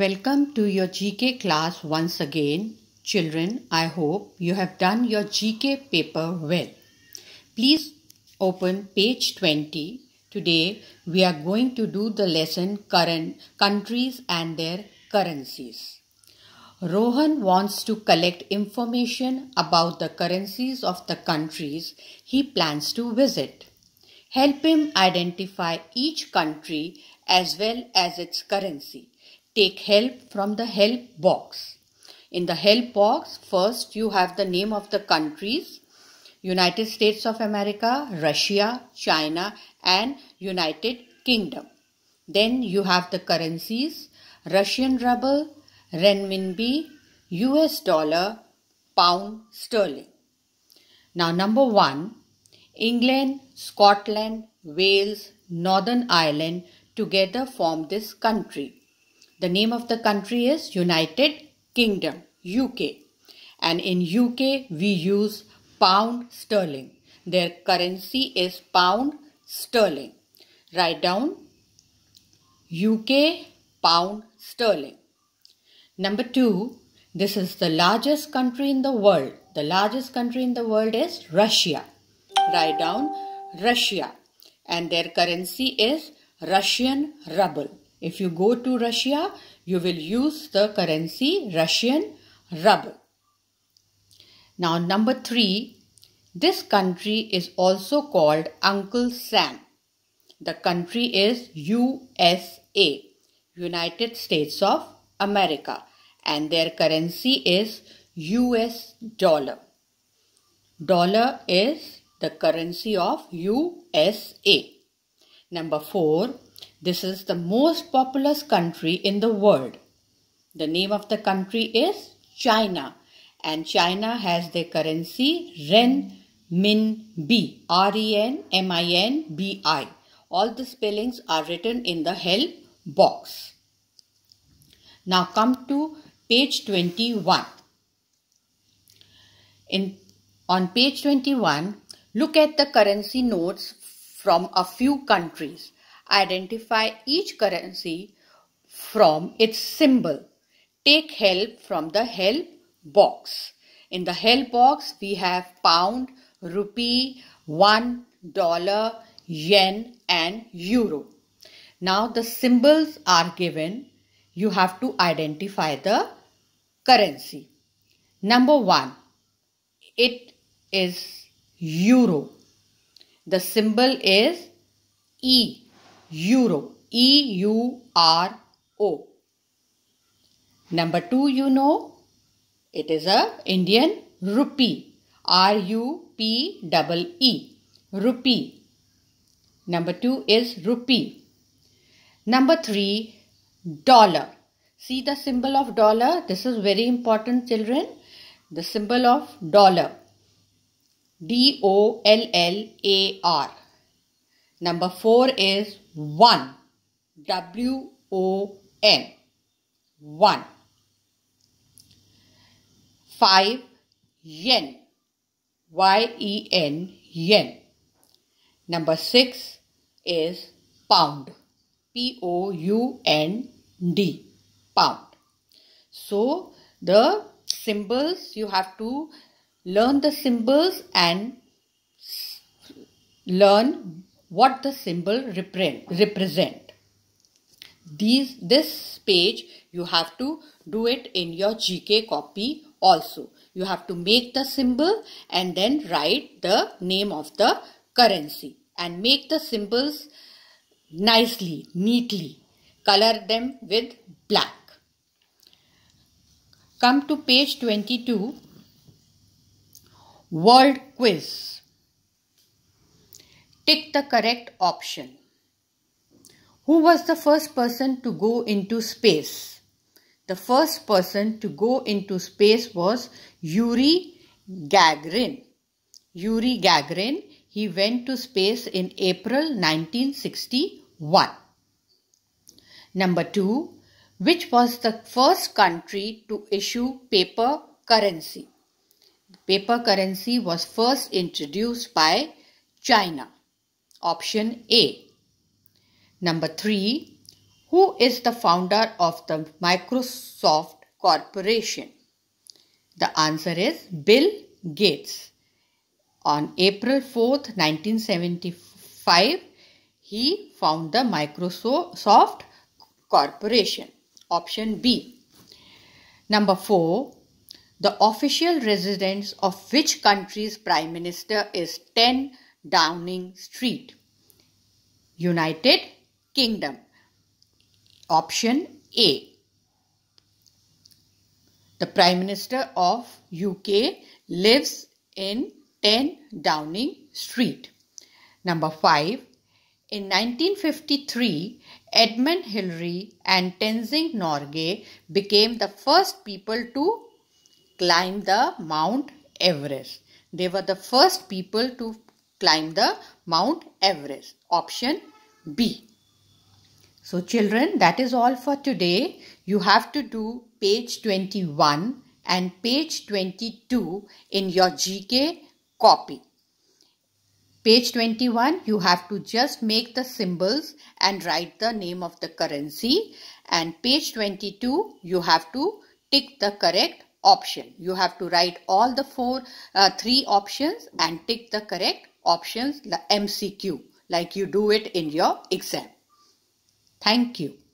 Welcome to your GK class once again. Children, I hope you have done your GK paper well. Please open page 20. Today we are going to do the lesson current countries and their currencies. Rohan wants to collect information about the currencies of the countries he plans to visit. Help him identify each country as well as its currency take help from the help box. In the help box, first you have the name of the countries United States of America, Russia, China, and United Kingdom. Then you have the currencies Russian ruble, renminbi, US dollar, pound sterling. Now, number one England, Scotland, Wales, Northern Ireland together form this country. The name of the country is United Kingdom, UK. And in UK, we use pound sterling. Their currency is pound sterling. Write down UK pound sterling. Number two, this is the largest country in the world. The largest country in the world is Russia. Write down Russia. And their currency is Russian ruble. If you go to Russia, you will use the currency Russian ruble. Now, number three, this country is also called Uncle Sam. The country is USA, United States of America, and their currency is US dollar. Dollar is the currency of USA. Number four, this is the most populous country in the world. The name of the country is China and China has their currency Ren Min All the spellings are written in the help box. Now come to page 21. In on page 21, look at the currency notes from a few countries. Identify each currency from its symbol. Take help from the help box. In the help box, we have pound, rupee, one dollar, yen, and euro. Now, the symbols are given. You have to identify the currency. Number one, it is euro. The symbol is E euro. E U R O. Number 2 you know it is a Indian rupee. R U P double E. Rupee. Number 2 is rupee. Number 3 dollar. See the symbol of dollar. This is very important children. The symbol of dollar. D O L L A R. Number 4 is 1. W O N. 1. 5. Yen. Y E N. Yen. Number 6 is pound. P O U N D. Pound. So the symbols you have to learn the symbols and learn what the symbol represent. These, this page you have to do it in your GK copy also. You have to make the symbol and then write the name of the currency and make the symbols nicely, neatly. Color them with black. Come to page 22. World quiz. Tick the correct option. Who was the first person to go into space? The first person to go into space was Yuri Gagarin. Yuri Gagarin, he went to space in April 1961. Number two, which was the first country to issue paper currency? Paper currency was first introduced by China. Option A. Number 3. Who is the founder of the Microsoft Corporation? The answer is Bill Gates. On April 4th, 1975, he found the Microsoft Corporation. Option B. Number 4. The official residence of which country's prime minister is 10 Downing Street, United Kingdom. Option A. The Prime Minister of UK lives in 10 Downing Street. Number 5. In 1953, Edmund Hillary and Tenzing Norgay became the first people to climb the Mount Everest. They were the first people to climb the Mount Everest. Option B. So, children, that is all for today. You have to do page 21 and page 22 in your GK copy. Page 21, you have to just make the symbols and write the name of the currency. And page 22, you have to tick the correct option. You have to write all the four, uh, three options and tick the correct options MCQ like you do it in your exam. Thank you.